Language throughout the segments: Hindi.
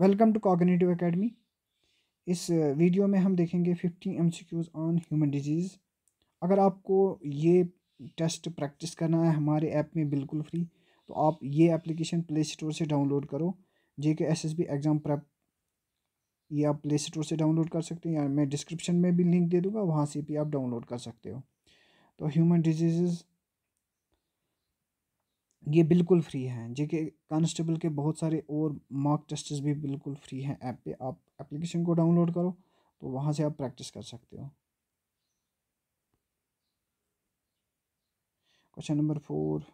वेलकम टू कॉगनेटिव एकेडमी इस वीडियो में हम देखेंगे see MCQs on human disease अगर आपको ये टेस्ट प्रैक्टिस करना है हमारे ऐप में बिल्कुल फ्री तो आप ये एप्लीकेशन प्ले स्टोर से डाउनलोड करो J K S S B exam prep ये आप प्ले स्टोर से डाउनलोड कर सकते हैं या मैं डिस्क्रिप्शन में भी लिंक दे दूँगा वहाँ से भी आप डाउनलोड कर सकते हो तो ह्यूमन डिजीज़ ये बिल्कुल फ्री हैं जे के कांस्टेबल के बहुत सारे और मॉक टेस्ट भी बिल्कुल फ्री हैं ऐप पे आप एप्लीकेशन को डाउनलोड करो तो वहाँ से आप प्रैक्टिस कर सकते हो क्वेश्चन नंबर फोर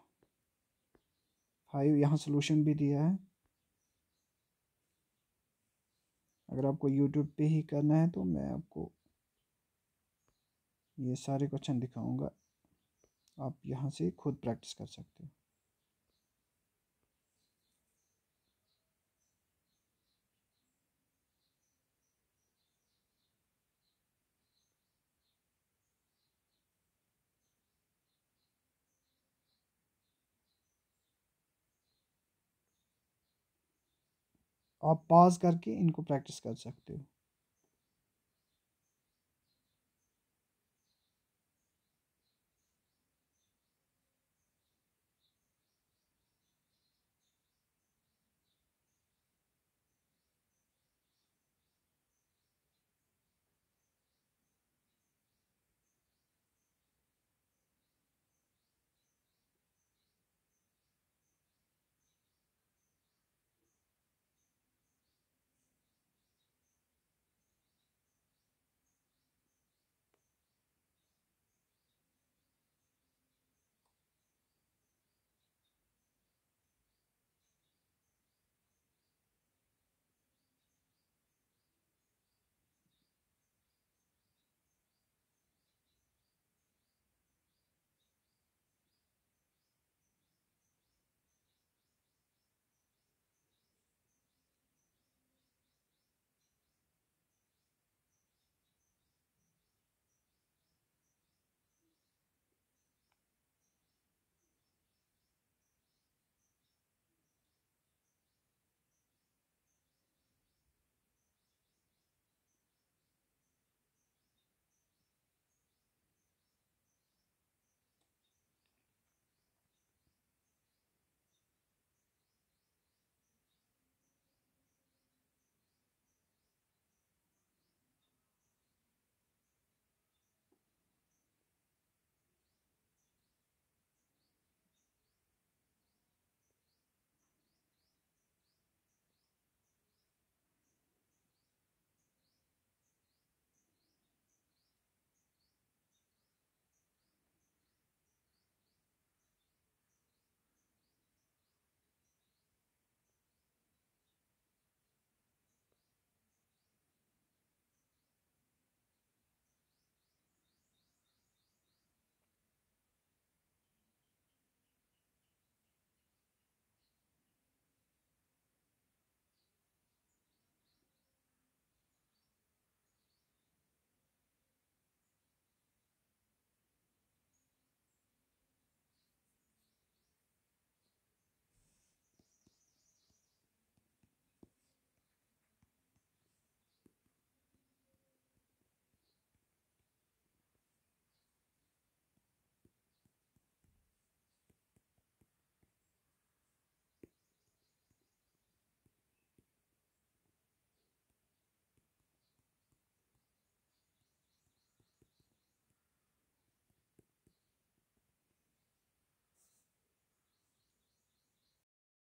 फाइव यहाँ सोल्यूशन भी दिया है अगर आपको यूट्यूब पे ही करना है तो मैं आपको ये सारे क्वेश्चन दिखाऊंगा आप यहाँ से खुद प्रैक्टिस कर सकते हो आप पॉज करके इनको प्रैक्टिस कर सकते हो